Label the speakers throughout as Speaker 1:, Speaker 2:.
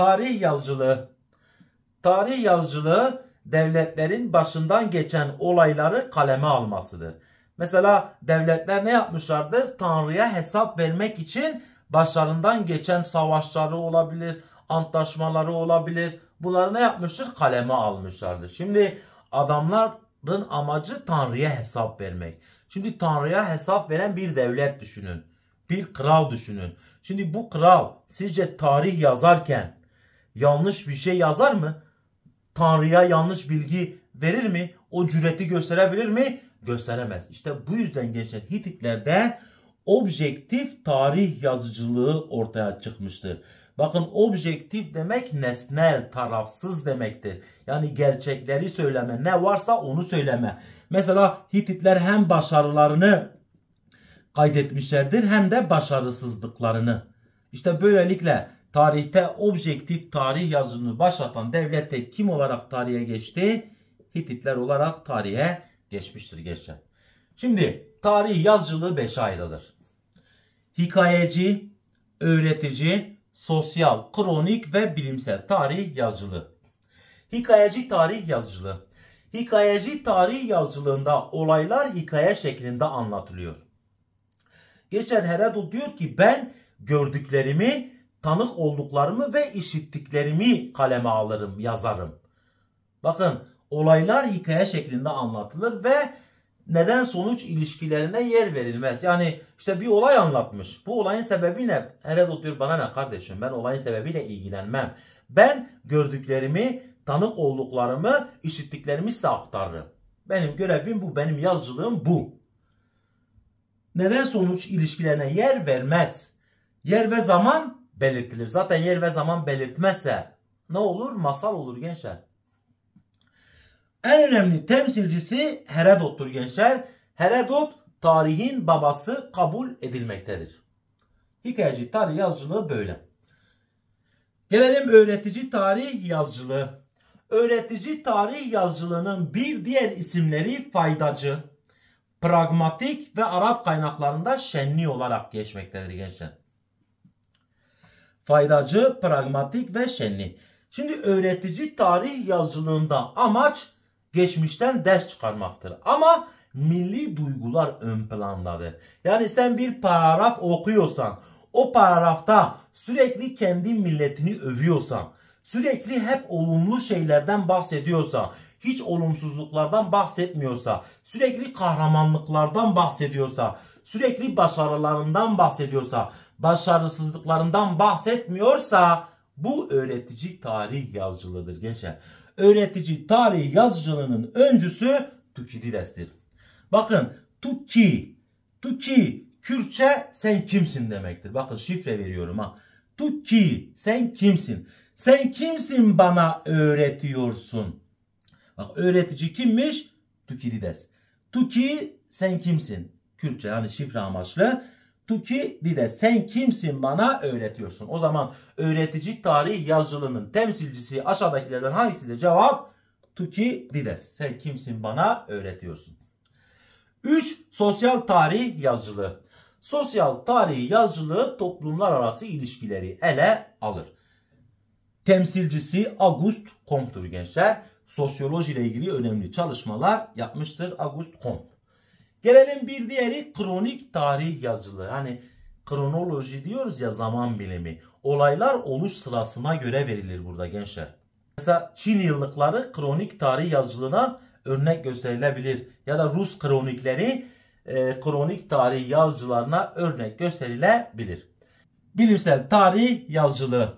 Speaker 1: tarih yazıcılığı. Tarih yazıcılığı devletlerin başından geçen olayları kaleme almasıdır. Mesela devletler ne yapmışlardır? Tanrı'ya hesap vermek için başlarından geçen savaşları olabilir, antlaşmaları olabilir. Bunları ne yapmıştır? Kaleme almışlardır. Şimdi adamların amacı Tanrı'ya hesap vermek. Şimdi Tanrı'ya hesap veren bir devlet düşünün. Bir kral düşünün. Şimdi bu kral sizce tarih yazarken yanlış bir şey yazar mı? Tanrı'ya yanlış bilgi verir mi? O cüreti gösterebilir mi? Gösteremez. İşte bu yüzden gençler Hititlerde objektif tarih yazıcılığı ortaya çıkmıştır. Bakın objektif demek nesnel, tarafsız demektir. Yani gerçekleri söyleme, ne varsa onu söyleme. Mesela Hititler hem başarılarını kaydetmişlerdir hem de başarısızlıklarını. İşte böylelikle tarihte objektif tarih yazını başlatan devlet kim olarak tarihe geçti? Hititler olarak tarihe geçmiştir gençler. Şimdi tarih yazıcılığı 5'e ayrılır. Hikayeci, öğretici, sosyal, kronik ve bilimsel tarih yazıcılığı. Hikayeci tarih yazıcılığı. Hikayeci tarih yazıcılığında olaylar hikaye şeklinde anlatılıyor. Geçer Herodot diyor ki ben gördüklerimi tanık olduklarımı ve işittiklerimi kaleme alırım, yazarım. Bakın olaylar hikaye şeklinde anlatılır ve neden sonuç ilişkilerine yer verilmez. Yani işte bir olay anlatmış. Bu olayın sebebi ne? Herodot diyor bana ne kardeşim ben olayın sebebiyle ilgilenmem. Ben gördüklerimi, tanık olduklarımı, işittiklerimi size aktarırım. Benim görevim bu, benim yazıcılığım bu. Neden sonuç ilişkilerine yer vermez? Yer ve zaman belirtilir. Zaten yer ve zaman belirtmezse ne olur? Masal olur gençler. En önemli temsilcisi Herodot'tur gençler. Herodot tarihin babası kabul edilmektedir. Hikayeci tarih yazıcılığı böyle. Gelelim öğretici tarih yazıcılığı. Öğretici tarih yazıcılığının bir diğer isimleri faydacı, pragmatik ve Arap kaynaklarında şenli olarak geçmektedir gençler faydacı, pragmatik ve şenli. Şimdi öğretici tarih yazıcılığında amaç geçmişten ders çıkarmaktır. Ama milli duygular ön plandadır. Yani sen bir paragraf okuyorsan, o paragrafta sürekli kendi milletini övüyorsan, sürekli hep olumlu şeylerden bahsediyorsan, hiç olumsuzluklardan bahsetmiyorsa, sürekli kahramanlıklardan bahsediyorsa, sürekli başarılarından bahsediyorsa, başarısızlıklarından bahsetmiyorsa bu öğretici tarih yazıcılığıdır gençler. Öğretici tarih yazıcılığının öncüsü Tukidides'tir. Bakın Tuki, Tuki Kürtçe sen kimsin demektir. Bakın şifre veriyorum ha. Tuki sen kimsin? Sen kimsin bana öğretiyorsun? Bak öğretici kimmiş? Tukidides. Tuki sen kimsin? Kürtçe yani şifre amaçlı. Tuki dide sen kimsin bana öğretiyorsun. O zaman öğretici tarih yazılının temsilcisi aşağıdakilerden hangisi hangisidir? Cevap Tuki dides. Sen kimsin bana öğretiyorsun. 3. Sosyal tarih yazıcılığı. Sosyal tarih yazıcılığı toplumlar arası ilişkileri ele alır. Temsilcisi August Comte'dur gençler. Sosyoloji ile ilgili önemli çalışmalar yapmıştır August Comte. Gelelim bir diğeri kronik tarih yazılı. Hani kronoloji diyoruz ya zaman bilimi. Olaylar oluş sırasına göre verilir burada gençler. Mesela Çin yıllıkları kronik tarih yazıcılığına örnek gösterilebilir. Ya da Rus kronikleri e, kronik tarih yazıcılarına örnek gösterilebilir. Bilimsel tarih yazıcılığı.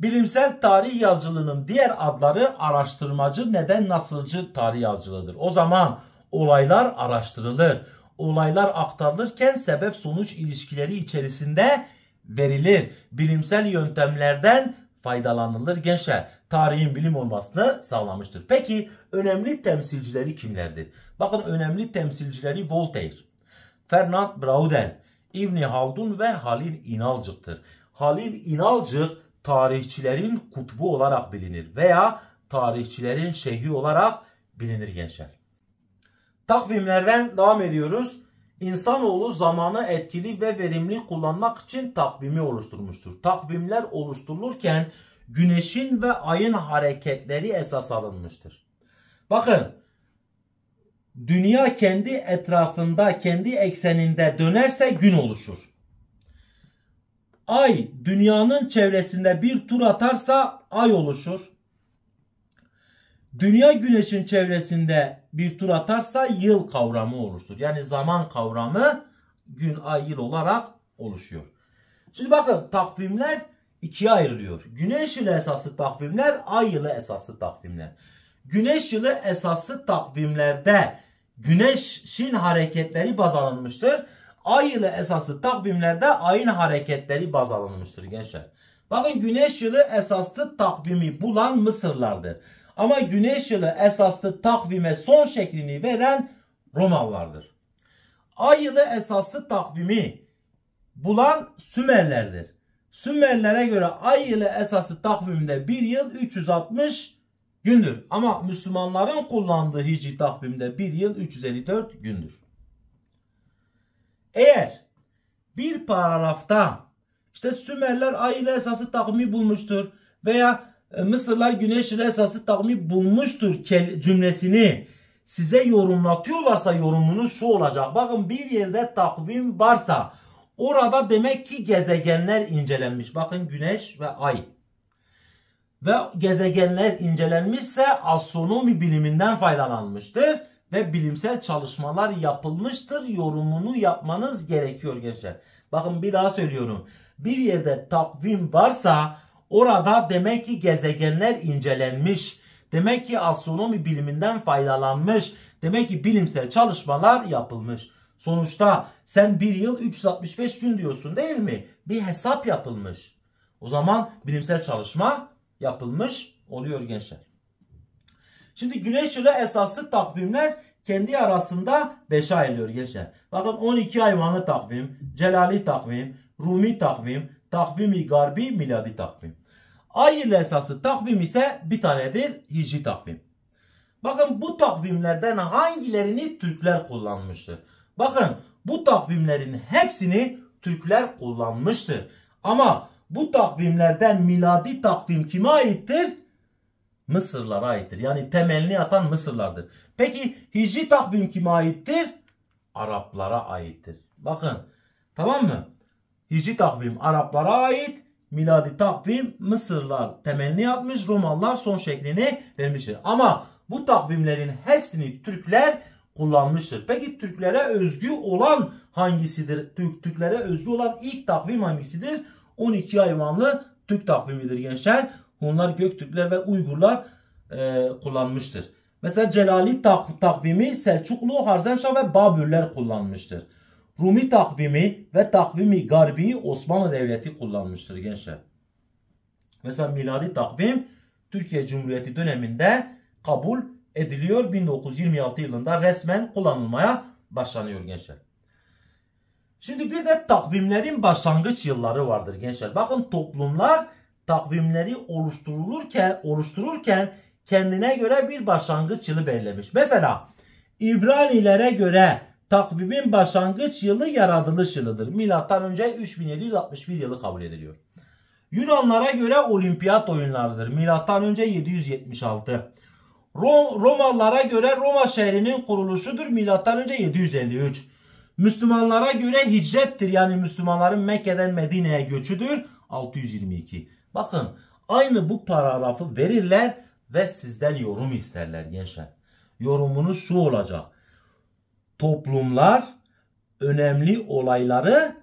Speaker 1: Bilimsel tarih yazıcılığının diğer adları araştırmacı neden nasılcı tarih yazıcılığıdır. O zaman Olaylar araştırılır. Olaylar aktarılırken sebep sonuç ilişkileri içerisinde verilir. Bilimsel yöntemlerden faydalanılır gençler. Tarihin bilim olmasını sağlamıştır. Peki önemli temsilcileri kimlerdir? Bakın önemli temsilcileri Voltaire, Fernand Braudel, İbni Haldun ve Halil İnalcık'tır. Halil İnalcık tarihçilerin kutbu olarak bilinir veya tarihçilerin şeyhi olarak bilinir gençler. Takvimlerden devam ediyoruz. İnsanoğlu zamanı etkili ve verimli kullanmak için takvimi oluşturmuştur. Takvimler oluşturulurken güneşin ve ayın hareketleri esas alınmıştır. Bakın dünya kendi etrafında, kendi ekseninde dönerse gün oluşur. Ay dünyanın çevresinde bir tur atarsa ay oluşur. Dünya güneşin çevresinde bir tur atarsa yıl kavramı oluşur Yani zaman kavramı gün ay yıl olarak oluşuyor. Şimdi bakın takvimler ikiye ayrılıyor. Güneş yılı esaslı takvimler, ay yılı esaslı takvimler. Güneş yılı esaslı takvimlerde güneşin hareketleri baz alınmıştır. Ay yılı esaslı takvimlerde ayın hareketleri baz alınmıştır gençler. Bakın güneş yılı esaslı takvimi bulan Mısırlardır. Ama güneş yılı esaslı takvime son şeklini veren Romalılardır. Ay yılı esaslı takvimi bulan Sümerlerdir. Sümerlere göre ay yılı esası takvimde bir yıl 360 gündür. Ama Müslümanların kullandığı hicri takvimde bir yıl 354 gündür. Eğer bir paragrafta işte Sümerler ay yılı esası takvimi bulmuştur veya e, Mısırlar güneşin esası takvimi bulmuştur cümlesini size yorumlatıyorlarsa yorumunuz şu olacak. Bakın bir yerde takvim varsa orada demek ki gezegenler incelenmiş. Bakın güneş ve ay. Ve gezegenler incelenmişse astronomi biliminden faydalanmıştır ve bilimsel çalışmalar yapılmıştır. Yorumunu yapmanız gerekiyor gençler. Bakın bir daha söylüyorum. Bir yerde takvim varsa Orada demek ki gezegenler incelenmiş. Demek ki astronomi biliminden faydalanmış. Demek ki bilimsel çalışmalar yapılmış. Sonuçta sen bir yıl 365 gün diyorsun değil mi? Bir hesap yapılmış. O zaman bilimsel çalışma yapılmış oluyor gençler. Şimdi güneş yılı esaslı takvimler kendi arasında 5 ayrılıyor gençler. Bakın 12 hayvanlı takvim, celali takvim, rumi takvim, Takvimi garbi miladi takvim. Ay ile esası takvim ise bir tanedir hicri takvim. Bakın bu takvimlerden hangilerini Türkler kullanmıştır? Bakın bu takvimlerin hepsini Türkler kullanmıştır. Ama bu takvimlerden miladi takvim kime aittir? Mısırlara aittir. Yani temelini atan Mısırlardır. Peki hicri takvim kime aittir? Araplara aittir. Bakın tamam mı? Hicri takvim Araplara ait, miladi takvim Mısırlar temelini atmış, Romalılar son şeklini vermiştir. Ama bu takvimlerin hepsini Türkler kullanmıştır. Peki Türklere özgü olan hangisidir? Türk Türklere özgü olan ilk takvim hangisidir? 12 hayvanlı Türk takvimidir gençler. Hunlar, Göktürkler ve Uygurlar e, kullanmıştır. Mesela Celali tak takvimi Selçuklu, Harzemşah ve Babürler kullanmıştır. Rumi takvimi ve takvimi garbi Osmanlı Devleti kullanmıştır gençler. Mesela miladi takvim Türkiye Cumhuriyeti döneminde kabul ediliyor. 1926 yılında resmen kullanılmaya başlanıyor gençler. Şimdi bir de takvimlerin başlangıç yılları vardır gençler. Bakın toplumlar takvimleri oluşturulurken oluştururken kendine göre bir başlangıç yılı belirlemiş. Mesela İbranilere göre takvimin başlangıç yılı yaratılış yılıdır. Milattan önce 3761 yılı kabul ediliyor. Yunanlara göre olimpiyat oyunlarıdır. Milattan önce 776. Rom, Romalılara göre Roma şehrinin kuruluşudur. Milattan önce 753. Müslümanlara göre hicrettir. Yani Müslümanların Mekke'den Medine'ye göçüdür. 622. Bakın aynı bu paragrafı verirler ve sizden yorum isterler gençler. Yorumunuz şu olacak toplumlar önemli olayları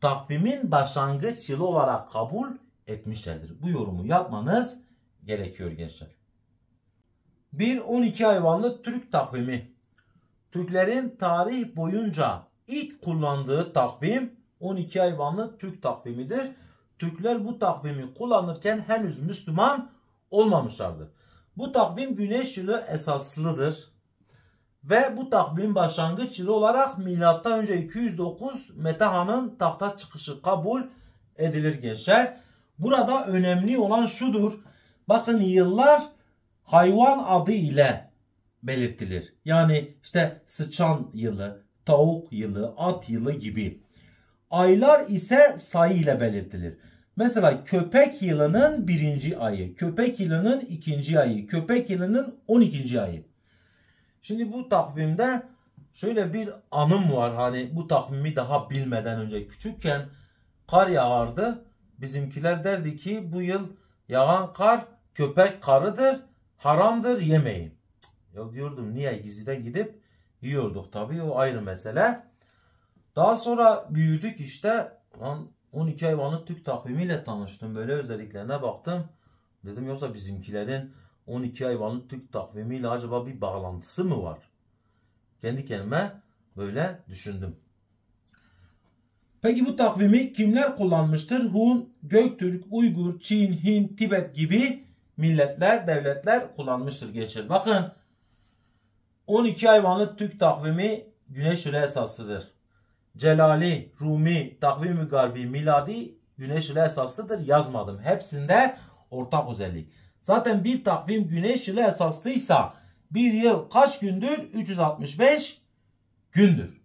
Speaker 1: takvimin başlangıç yılı olarak kabul etmişlerdir. Bu yorumu yapmanız gerekiyor gençler. Bir 12 hayvanlı Türk takvimi. Türklerin tarih boyunca ilk kullandığı takvim 12 hayvanlı Türk takvimidir. Türkler bu takvimi kullanırken henüz Müslüman olmamışlardır. Bu takvim güneş yılı esaslıdır. Ve bu takvim başlangıç yılı olarak milattan önce 209 Metaha'nın tahta çıkışı kabul edilir gençler. Burada önemli olan şudur. Bakın yıllar hayvan adı ile belirtilir. Yani işte sıçan yılı, tavuk yılı, at yılı gibi. Aylar ise sayı ile belirtilir. Mesela köpek yılının birinci ayı, köpek yılının ikinci ayı, köpek yılının on ikinci ayı. Şimdi bu takvimde şöyle bir anım var. Hani bu takvimi daha bilmeden önce küçükken kar yağardı. Bizimkiler derdi ki bu yıl yağan kar köpek karıdır, haramdır yemeyin. Ya diyordum niye gizliden gidip yiyorduk tabii o ayrı mesele. Daha sonra büyüdük işte. Lan 12 hayvanı Türk takvimiyle tanıştım. Böyle özelliklerine baktım. Dedim yoksa bizimkilerin 12 hayvanlı Türk takvimiyle acaba bir bağlantısı mı var? Kendi kendime böyle düşündüm. Peki bu takvimi kimler kullanmıştır? Hun, Göktürk, Uygur, Çin, Hint, Tibet gibi milletler, devletler kullanmıştır geçer. Bakın 12 hayvanlı Türk takvimi güneş ile esaslıdır. Celali, Rumi, takvimi garbi, miladi güneş ile esaslıdır yazmadım. Hepsinde ortak özellik. Zaten bir takvim güneş yılı esaslıysa bir yıl kaç gündür? 365 gündür.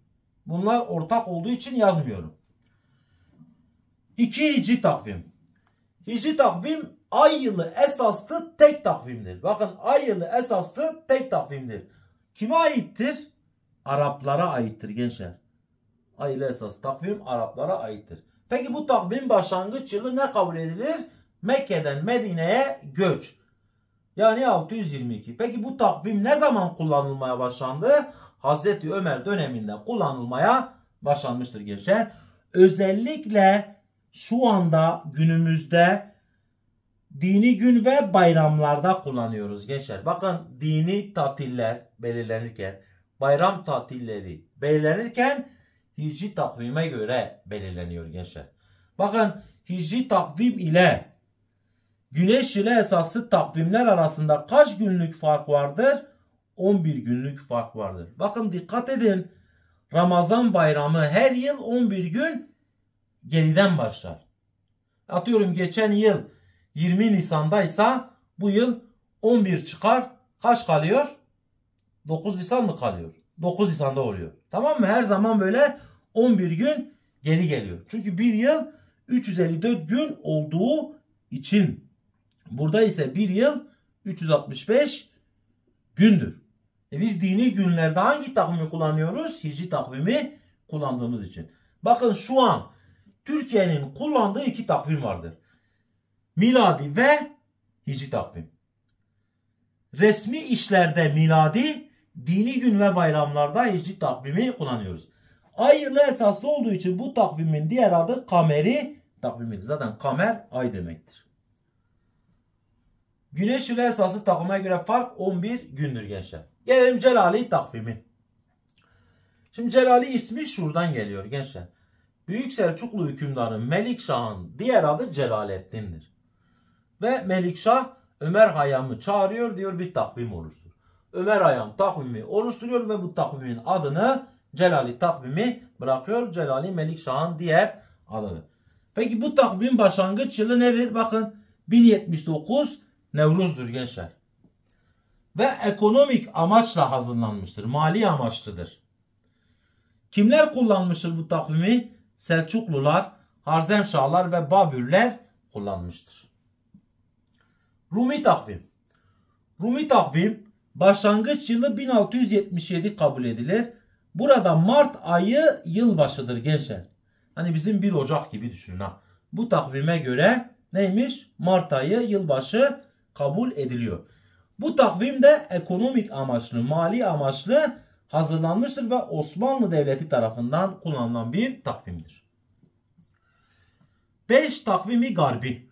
Speaker 1: Bunlar ortak olduğu için yazmıyorum. İki hicri takvim. Hicri takvim ay yılı esaslı tek takvimdir. Bakın ay yılı esaslı tek takvimdir. Kime aittir? Araplara aittir gençler. Ay yılı esas takvim Araplara aittir. Peki bu takvim başlangıç yılı ne kabul edilir? Mekke'den Medine'ye göç. Yani 622. Peki bu takvim ne zaman kullanılmaya başlandı? Hazreti Ömer döneminde kullanılmaya başlanmıştır gençler. Özellikle şu anda günümüzde dini gün ve bayramlarda kullanıyoruz gençler. Bakın dini tatiller belirlenirken, bayram tatilleri belirlenirken hicri takvime göre belirleniyor gençler. Bakın hicri takvim ile Güneş ile esaslı takvimler arasında kaç günlük fark vardır? 11 günlük fark vardır. Bakın dikkat edin. Ramazan bayramı her yıl 11 gün geriden başlar. Atıyorum geçen yıl 20 Nisan'daysa bu yıl 11 çıkar. Kaç kalıyor? 9 Nisan mı kalıyor? 9 Nisan'da oluyor. Tamam mı? Her zaman böyle 11 gün geri geliyor. Çünkü bir yıl 354 gün olduğu için Burada ise bir yıl 365 gündür. E biz dini günlerde hangi takvimi kullanıyoruz? Hicri takvimi kullandığımız için. Bakın şu an Türkiye'nin kullandığı iki takvim vardır. Miladi ve hicri takvim. Resmi işlerde miladi, dini gün ve bayramlarda hicri takvimi kullanıyoruz. Ay yılı esaslı olduğu için bu takvimin diğer adı kameri takvimidir. Zaten kamer ay demektir. Güneş ile esası takıma göre fark 11 gündür gençler. Gelelim Celali takvimi. Şimdi Celali ismi şuradan geliyor gençler. Büyük Selçuklu hükümdarı Melikşah'ın diğer adı Celaleddin'dir. Ve Melikşah Ömer Hayam'ı çağırıyor diyor bir takvim oluştur. Ömer Hayam takvimi oluşturuyor ve bu takvimin adını Celali takvimi bırakıyor. Celali Melikşah'ın diğer adıdır. Peki bu takvimin başlangıç yılı nedir? Bakın 1079 Nevruz'dur gençler. Ve ekonomik amaçla hazırlanmıştır. Mali amaçlıdır. Kimler kullanmıştır bu takvimi? Selçuklular, Harzemşahlar ve Babürler kullanmıştır. Rumi takvim. Rumi takvim başlangıç yılı 1677 kabul edilir. Burada Mart ayı yılbaşıdır gençler. Hani bizim 1 Ocak gibi düşünün ha. Bu takvime göre neymiş? Mart ayı yılbaşı kabul ediliyor. Bu takvim de ekonomik amaçlı, mali amaçlı hazırlanmıştır ve Osmanlı Devleti tarafından kullanılan bir takvimdir. 5. Takvimi Garbi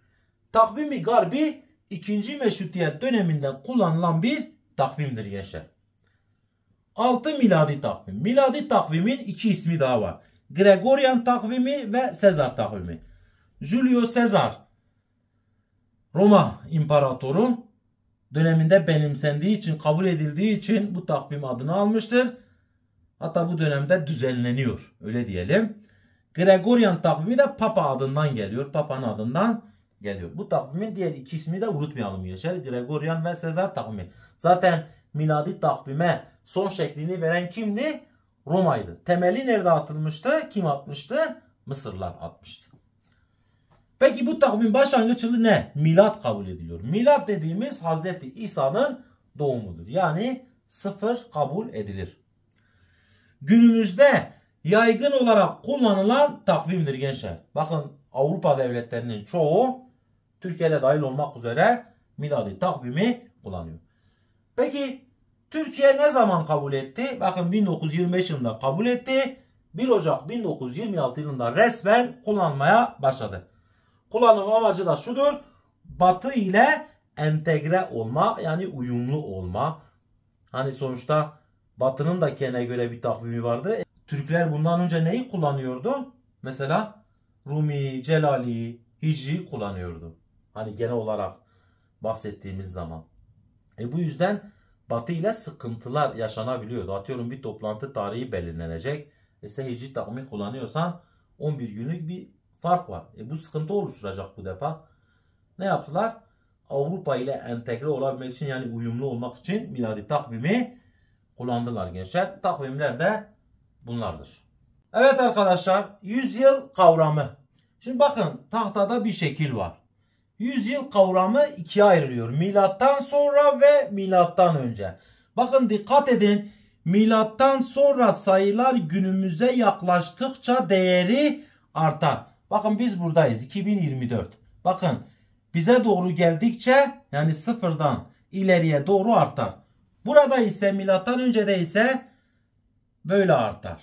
Speaker 1: Takvimi Garbi 2. Meşrutiyet Döneminde kullanılan bir takvimdir Yaşar. 6. Miladi takvim. Miladi takvimin iki ismi daha var. Gregorian takvimi ve Sezar takvimi. Julio Sezar Roma İmparatoru döneminde benimsendiği için, kabul edildiği için bu takvim adını almıştır. Hatta bu dönemde düzenleniyor. Öyle diyelim. Gregorian takvimi de Papa adından geliyor. Papa'nın adından geliyor. Bu takvimin diğer iki ismi de unutmayalım Yaşar. Gregorian ve Sezar takvimi. Zaten miladi takvime son şeklini veren kimdi? Roma'ydı. Temeli nerede atılmıştı? Kim atmıştı? Mısırlar atmıştı. Peki bu takvim başlangıcı ne? Milat kabul ediliyor. Milat dediğimiz Hazreti İsa'nın doğumudur. Yani sıfır kabul edilir. Günümüzde yaygın olarak kullanılan takvimdir gençler. Bakın Avrupa devletlerinin çoğu Türkiye'de dahil olmak üzere miladi takvimi kullanıyor. Peki Türkiye ne zaman kabul etti? Bakın 1925 yılında kabul etti. 1 Ocak 1926 yılında resmen kullanmaya başladı kullanım amacı da şudur. Batı ile entegre olma yani uyumlu olma. Hani sonuçta Batı'nın da kendine göre bir takvimi vardı. E, Türkler bundan önce neyi kullanıyordu? Mesela Rumi, Celali, Hicri kullanıyordu. Hani genel olarak bahsettiğimiz zaman. E bu yüzden Batı ile sıkıntılar yaşanabiliyordu. Atıyorum bir toplantı tarihi belirlenecek. E sen hicri takvimi kullanıyorsan 11 günlük bir fark var. E bu sıkıntı oluşturacak bu defa. Ne yaptılar? Avrupa ile entegre olabilmek için yani uyumlu olmak için miladi takvimi kullandılar gençler. Takvimler de bunlardır. Evet arkadaşlar yüzyıl kavramı. Şimdi bakın tahtada bir şekil var. Yüzyıl kavramı ikiye ayrılıyor. Milattan sonra ve milattan önce. Bakın dikkat edin. Milattan sonra sayılar günümüze yaklaştıkça değeri artar. Bakın biz buradayız 2024. Bakın bize doğru geldikçe yani sıfırdan ileriye doğru artar. Burada ise milattan önce de ise böyle artar.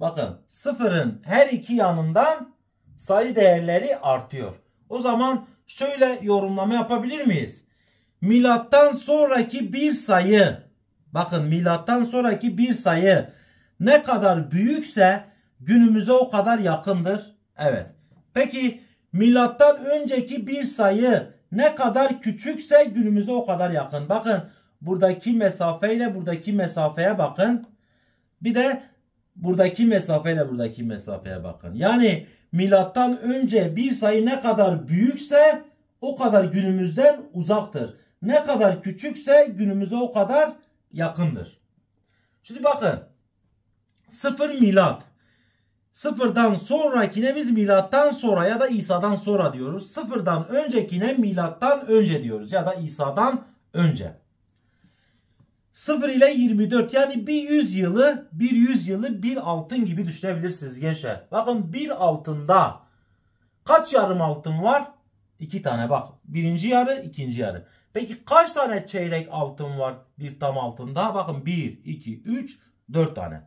Speaker 1: Bakın sıfırın her iki yanından sayı değerleri artıyor. O zaman şöyle yorumlama yapabilir miyiz? Milattan sonraki bir sayı bakın milattan sonraki bir sayı ne kadar büyükse günümüze o kadar yakındır. Evet. Peki milattan önceki bir sayı ne kadar küçükse günümüze o kadar yakın. Bakın buradaki mesafeyle buradaki mesafeye bakın. Bir de buradaki mesafeyle buradaki mesafeye bakın. Yani milattan önce bir sayı ne kadar büyükse o kadar günümüzden uzaktır. Ne kadar küçükse günümüze o kadar yakındır. Şimdi bakın. sıfır milat Sıfırdan sonrakine biz milattan sonra ya da İsa'dan sonra diyoruz. Sıfırdan öncekine milattan önce diyoruz ya da İsa'dan önce. 0 ile 24 yani bir 100 yılı bir 100 yılı bir altın gibi düşünebilirsiniz gençler. Bakın bir altında kaç yarım altın var? İki tane bak. Birinci yarı ikinci yarı. Peki kaç tane çeyrek altın var bir tam altında? Bakın 1, 2, 3, 4 tane.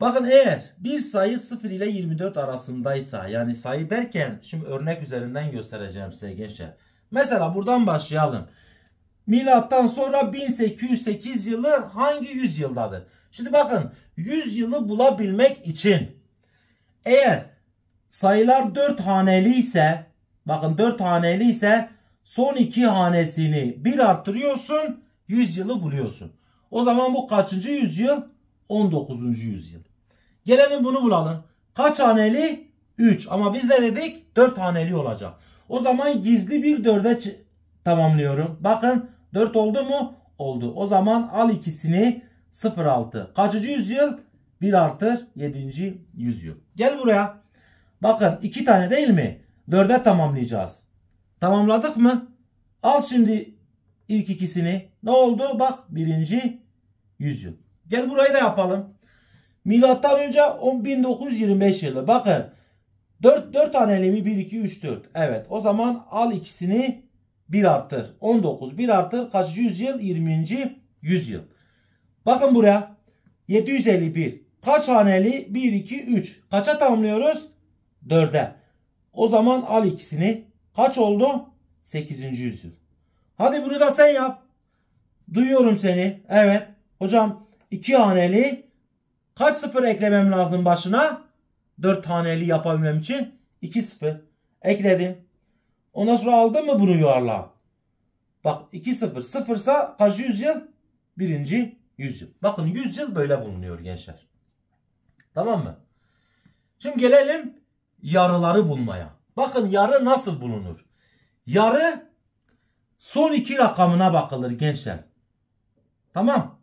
Speaker 1: Bakın eğer bir sayı 0 ile 24 arasındaysa yani sayı derken şimdi örnek üzerinden göstereceğim size gençler. Mesela buradan başlayalım. Milattan sonra 1808 yılı hangi yüzyıldadır? Şimdi bakın 100 yılı bulabilmek için eğer sayılar 4 haneli ise bakın 4 haneli ise son 2 hanesini 1 arttırıyorsun 100 yılı buluyorsun. O zaman bu kaçıncı yüzyıl? 19. yüzyıl. Gelelim bunu bulalım. Kaç haneli? 3. Ama biz de dedik? 4 haneli olacak. O zaman gizli bir 4'e tamamlıyorum. Bakın 4 oldu mu? Oldu. O zaman al ikisini 06. Kaçıncı yüzyıl? 1 artır 7. yüzyıl. Gel buraya. Bakın 2 tane değil mi? 4'e tamamlayacağız. Tamamladık mı? Al şimdi ilk ikisini. Ne oldu? Bak birinci yüzyıl. Gel burayı da yapalım. Milattan önce 1925 yılı. Bakın 4, 4 haneli mi? 1, 2, 3, 4. Evet o zaman al ikisini 1 arttır. 19 1 arttır. Kaç yüzyıl? 20. yüzyıl. Bakın buraya. 751. Kaç haneli? 1, 2, 3. Kaça tamamlıyoruz? 4'e. O zaman al ikisini. Kaç oldu? 8. yüzyıl. Hadi bunu da sen yap. Duyuyorum seni. Evet. Hocam 2 haneli Kaç sıfır eklemem lazım başına? 4 taneli yapabilmem için 2 sıfır. Ekledim. Ondan sonra aldım mı bunu yuvarla? Bak 2 sıfır. Sıfırsa kaç yüzyıl? Birinci yüzyıl. Bakın yüzyıl böyle bulunuyor gençler. Tamam mı? Şimdi gelelim yarıları bulmaya. Bakın yarı nasıl bulunur? Yarı son iki rakamına bakılır gençler. Tamam.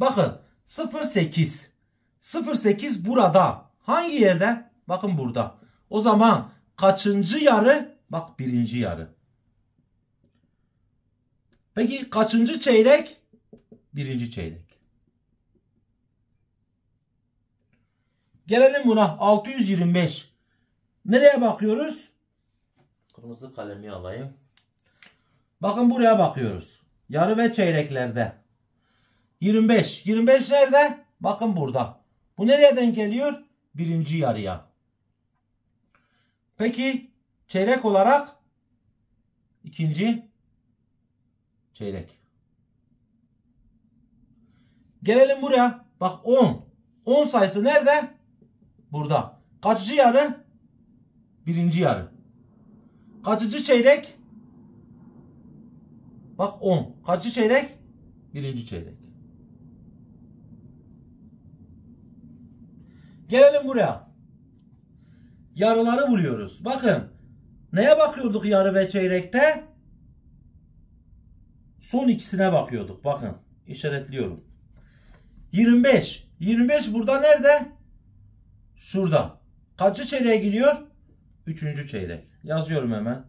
Speaker 1: Bakın 08 08 burada. Hangi yerde? Bakın burada. O zaman kaçıncı yarı? Bak birinci yarı. Peki kaçıncı çeyrek? Birinci çeyrek. Gelelim buna 625. Nereye bakıyoruz? Kırmızı kalemi alayım. Bakın buraya bakıyoruz. Yarı ve çeyreklerde. 25. 25 nerede? Bakın burada. Bu nereden geliyor? Birinci yarıya. Peki çeyrek olarak ikinci çeyrek. Gelelim buraya. Bak 10. 10 sayısı nerede? Burada. Kaçıncı yarı? Birinci yarı. Kaçıncı çeyrek? Bak 10. Kaçıncı çeyrek? Birinci çeyrek. Gelelim buraya. Yarıları vuruyoruz. Bakın. Neye bakıyorduk yarı ve çeyrekte? Son ikisine bakıyorduk. Bakın. işaretliyorum. 25. 25 burada nerede? Şurada. Kaçı çeyreğe giriyor? Üçüncü çeyrek. Yazıyorum hemen.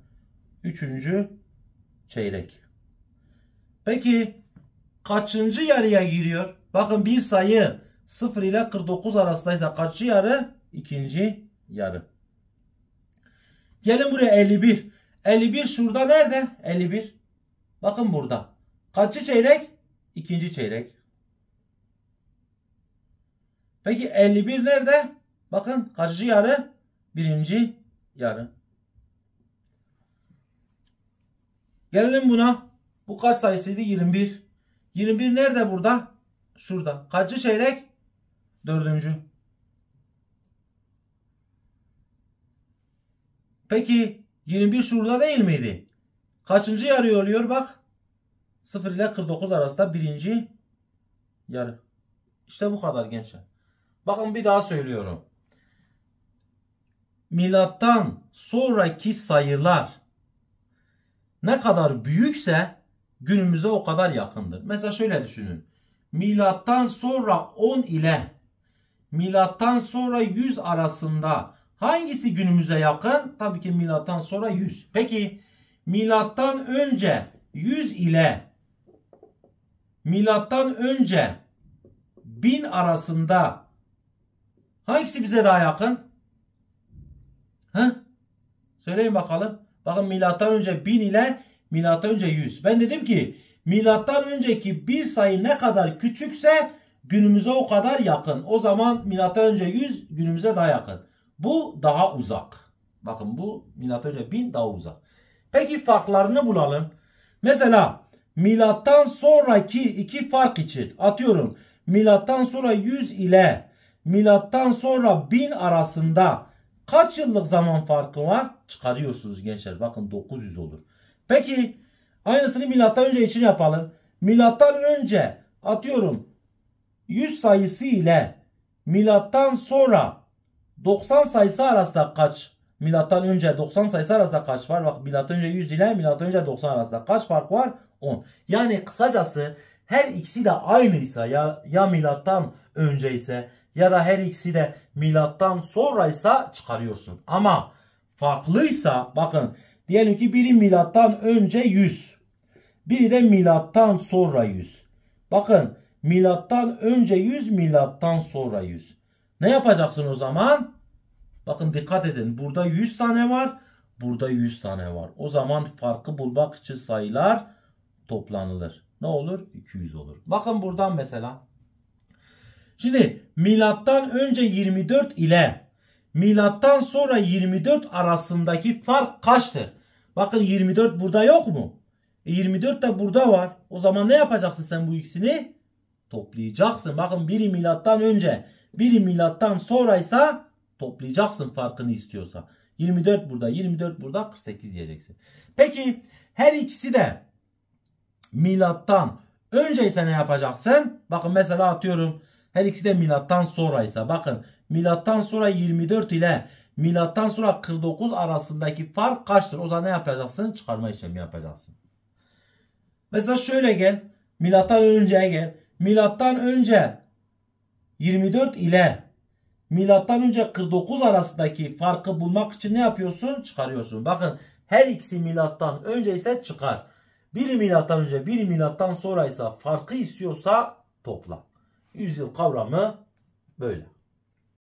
Speaker 1: Üçüncü çeyrek. Peki kaçıncı yarıya giriyor? Bakın bir sayı 0 ile 49 arasındaysa kaçıncı yarı? İkinci yarı. Gelin buraya 51. 51 şurada nerede? 51. Bakın burada. Kaçıncı çeyrek? İkinci çeyrek. Peki 51 nerede? Bakın kaçıncı yarı? Birinci yarı. Gelelim buna. Bu kaç sayısıydı? 21. 21 nerede burada? Şurada. Kaçı çeyrek? Dördüncü. Peki 21 şurada değil miydi? Kaçıncı yarı oluyor bak. 0 ile 49 arasında birinci yarı. İşte bu kadar gençler. Bakın bir daha söylüyorum. Milattan sonraki sayılar ne kadar büyükse günümüze o kadar yakındır. Mesela şöyle düşünün. Milattan sonra 10 ile milattan sonra 100 arasında hangisi günümüze yakın? Tabii ki milattan sonra 100. Peki milattan önce 100 ile milattan önce 1000 arasında hangisi bize daha yakın? Hı? Söyleyin bakalım. Bakın milattan önce 1000 ile milattan önce 100. Ben dedim ki milattan önceki bir sayı ne kadar küçükse günümüze o kadar yakın. O zaman milattan önce 100 günümüze daha yakın. Bu daha uzak. Bakın bu milattan önce 1000 daha uzak. Peki farklarını bulalım. Mesela milattan sonraki iki fark için atıyorum milattan sonra 100 ile milattan sonra 1000 arasında kaç yıllık zaman farkı var? Çıkarıyorsunuz gençler. Bakın 900 olur. Peki aynısını milattan önce için yapalım. Milattan önce atıyorum 100 sayısı ile milattan sonra 90 sayısı arasında kaç? Milattan önce 90 sayısı arasında kaç var? Bak milattan önce 100 ile milattan önce 90 arasında kaç fark var? 10. Yani kısacası her ikisi de aynıysa ya ya milattan önce ise ya da her ikisi de milattan sonraysa çıkarıyorsun. Ama farklıysa bakın diyelim ki biri milattan önce 100. Biri de milattan sonra 100. Bakın Milattan önce 100, milattan sonra 100. Ne yapacaksın o zaman? Bakın dikkat edin. Burada 100 tane var. Burada 100 tane var. O zaman farkı bulmak için sayılar toplanılır. Ne olur? 200 olur. Bakın buradan mesela. Şimdi milattan önce 24 ile milattan sonra 24 arasındaki fark kaçtır? Bakın 24 burada yok mu? E 24 de burada var. O zaman ne yapacaksın sen bu ikisini? toplayacaksın. Bakın biri milattan önce, biri milattan sonraysa toplayacaksın farkını istiyorsa. 24 burada, 24 burada, 48 diyeceksin. Peki her ikisi de milattan önceyse ne yapacaksın? Bakın mesela atıyorum her ikisi de milattan sonraysa bakın milattan sonra 24 ile milattan sonra 49 arasındaki fark kaçtır? O zaman ne yapacaksın? Çıkarma işlemi yapacaksın. Mesela şöyle gel. Milattan önceye gel milattan önce 24 ile milattan önce 49 arasındaki farkı bulmak için ne yapıyorsun? Çıkarıyorsun. Bakın her ikisi milattan önce ise çıkar. Biri milattan önce biri milattan sonra ise farkı istiyorsa topla. Yüzyıl kavramı böyle.